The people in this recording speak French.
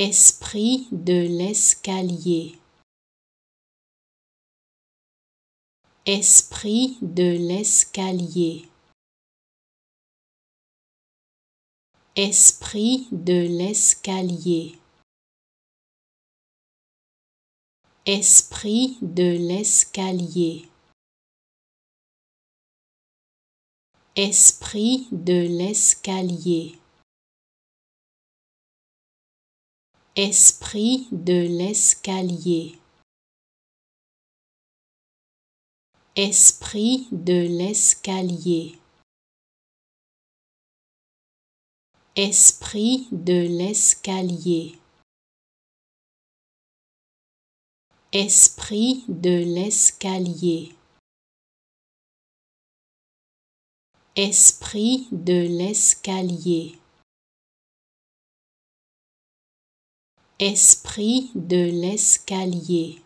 Esprit de l'escalier. Esprit de l'escalier. Esprit de l'escalier. Esprit de l'escalier. Esprit de l'escalier. Esprit de l'escalier. Esprit de l'escalier. Esprit de l'escalier. Esprit de l'escalier. Esprit de l'escalier. Esprit de l'escalier.